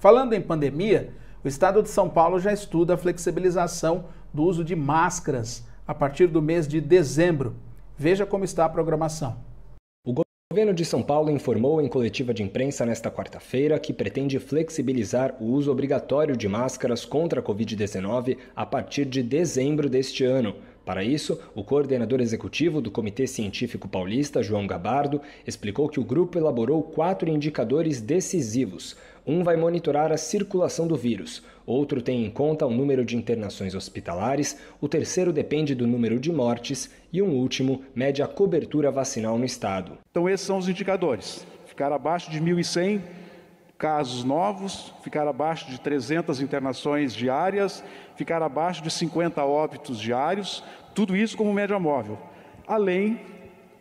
Falando em pandemia, o estado de São Paulo já estuda a flexibilização do uso de máscaras a partir do mês de dezembro. Veja como está a programação. O governo de São Paulo informou em coletiva de imprensa nesta quarta-feira que pretende flexibilizar o uso obrigatório de máscaras contra a Covid-19 a partir de dezembro deste ano. Para isso, o coordenador executivo do Comitê Científico Paulista, João Gabardo, explicou que o grupo elaborou quatro indicadores decisivos. Um vai monitorar a circulação do vírus, outro tem em conta o número de internações hospitalares, o terceiro depende do número de mortes e um último mede a cobertura vacinal no estado. Então, esses são os indicadores. Ficar abaixo de 1.100 casos novos, ficar abaixo de 300 internações diárias, ficar abaixo de 50 óbitos diários, tudo isso como média móvel. Além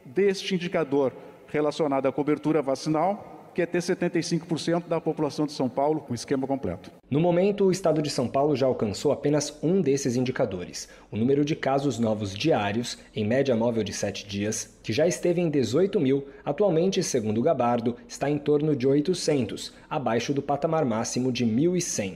deste indicador relacionado à cobertura vacinal, que é ter 75% da população de São Paulo com esquema completo. No momento, o estado de São Paulo já alcançou apenas um desses indicadores, o número de casos novos diários, em média móvel de 7 dias, que já esteve em 18 mil, atualmente, segundo Gabardo, está em torno de 800, abaixo do patamar máximo de 1.100.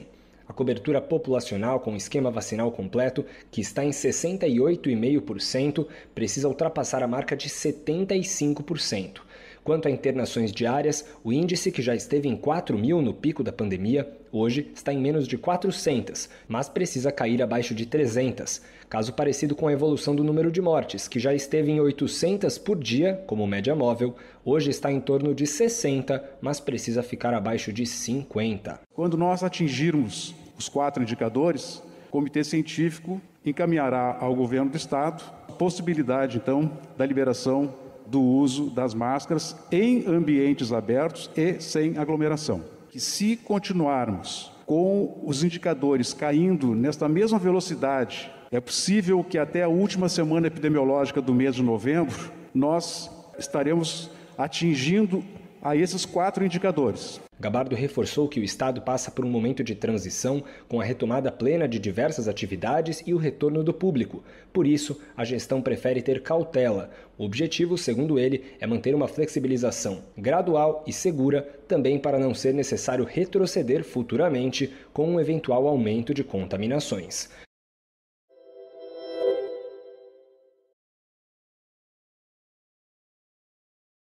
A cobertura populacional com esquema vacinal completo, que está em 68,5%, precisa ultrapassar a marca de 75%. Quanto a internações diárias, o índice, que já esteve em 4 mil no pico da pandemia, hoje está em menos de 400, mas precisa cair abaixo de 300. Caso parecido com a evolução do número de mortes, que já esteve em 800 por dia, como média móvel, hoje está em torno de 60, mas precisa ficar abaixo de 50. Quando nós atingirmos os quatro indicadores, o comitê científico encaminhará ao governo do estado a possibilidade, então, da liberação do uso das máscaras em ambientes abertos e sem aglomeração. Que se continuarmos com os indicadores caindo nesta mesma velocidade, é possível que até a última semana epidemiológica do mês de novembro nós estaremos atingindo a esses quatro indicadores. Gabardo reforçou que o Estado passa por um momento de transição com a retomada plena de diversas atividades e o retorno do público. Por isso, a gestão prefere ter cautela. O objetivo, segundo ele, é manter uma flexibilização gradual e segura, também para não ser necessário retroceder futuramente com um eventual aumento de contaminações.